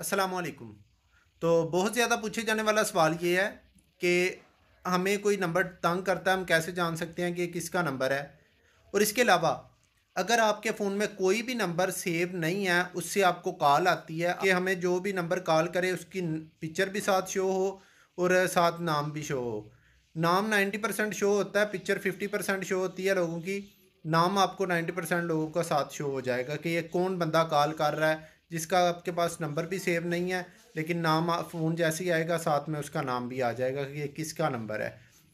असलकुम तो बहुत ज़्यादा पूछे जाने वाला सवाल ये है कि हमें कोई नंबर तंग करता है हम कैसे जान सकते हैं कि किसका नंबर है और इसके अलावा अगर आपके फ़ोन में कोई भी नंबर सेव नहीं है उससे आपको कॉल आती है कि हमें जो भी नंबर कॉल करे उसकी पिक्चर भी साथ शो हो और साथ नाम भी शो हो नाम नाइन्टी परसेंट शो होता है पिक्चर फिफ्टी परसेंट शो होती है लोगों की नाम आपको नाइन्टी परसेंट लोगों का साथ शो हो जाएगा कि ये कौन बंदा कॉल कर रहा है जिसका आपके पास नंबर भी सेव नहीं है लेकिन नाम फ़ोन जैसे ही आएगा साथ में उसका नाम भी आ जाएगा कि ये किसका नंबर है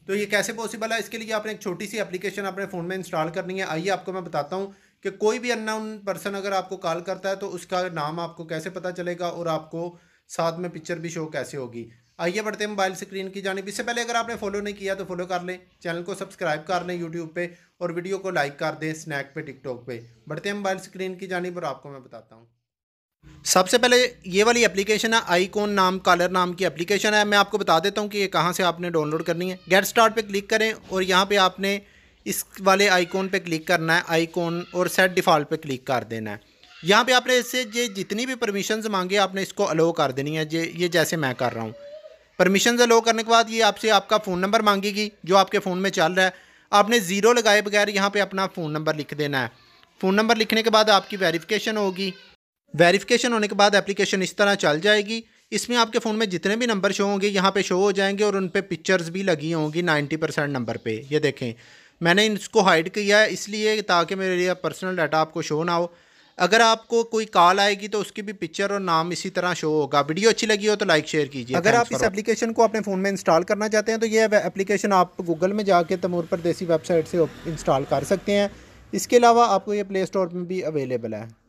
तो ये कैसे पॉसिबल है इसके लिए आपने एक छोटी सी एप्लीकेशन अपने फ़ोन में इंस्टॉल करनी है आइए आपको मैं बताता हूँ कि कोई भी अननाउन पर्सन अगर आपको कॉल करता है तो उसका नाम आपको कैसे पता चलेगा और आपको साथ में पिक्चर भी शो कैसे होगी आइए बढ़ते हैं मोबाइल स्क्रीन की जानब इससे पहले अगर आपने फॉलो नहीं किया तो फॉलो कर लें चैनल को सब्सक्राइब कर लें यूट्यूब पे और वीडियो को लाइक कर दें स्नैक पे टिकटॉक पे बढ़ते हैं मोबाइल स्क्रीन की जानब और आपको मैं बताता हूँ सबसे पहले ये वाली एप्लीकेशन है आईकॉन नाम कॉलर नाम की एप्लीकेशन है मैं आपको बता देता हूँ कि ये कहाँ से आपने डाउनलोड करनी है गेट स्टार्ट पे क्लिक करें और यहाँ पे आपने इस वाले आईकॉन पे क्लिक करना है आईकॉन और सेट डिफ़ॉल्ट पे क्लिक कर देना है यहाँ पे आपने इससे ये जितनी भी परमिशंस मांगे आपने इसको अलो कर देनी है ये ये जैसे मैं कर रहा हूँ परमिशन अलो करने के बाद ये आपसे आपका फ़ोन नंबर मांगेगी जो आपके फ़ोन में चल रहा है आपने ज़ीरो लगाए बगैर यहाँ पर अपना फ़ोन नंबर लिख देना है फ़ोन नंबर लिखने के बाद आपकी वेरीफिकेशन होगी वेरिफिकेशन होने के बाद एप्लीकेशन इस तरह चल जाएगी इसमें आपके फ़ोन में जितने भी नंबर शो होंगे यहाँ पे शो हो जाएंगे और उन पर पिक्चर्स भी लगी होंगी 90 परसेंट नंबर पे ये देखें मैंने इसको हाइड किया है इसलिए ताकि मेरे पर्सनल डाटा आपको शो ना हो अगर आपको कोई कॉल आएगी तो उसकी भी पिक्चर और नाम इसी तरह शो होगा वीडियो अच्छी लगी हो तो लाइक शेयर कीजिए अगर आप इस एप्लीकेशन को अपने फ़ोन में इंस्टॉल करना चाहते हैं तो ये एप्लीकेशन आप गूगल में जाके तमूर देसी वेबसाइट से इंस्टॉल कर सकते हैं इसके अलावा आपको ये प्ले स्टोर में भी अवेलेबल है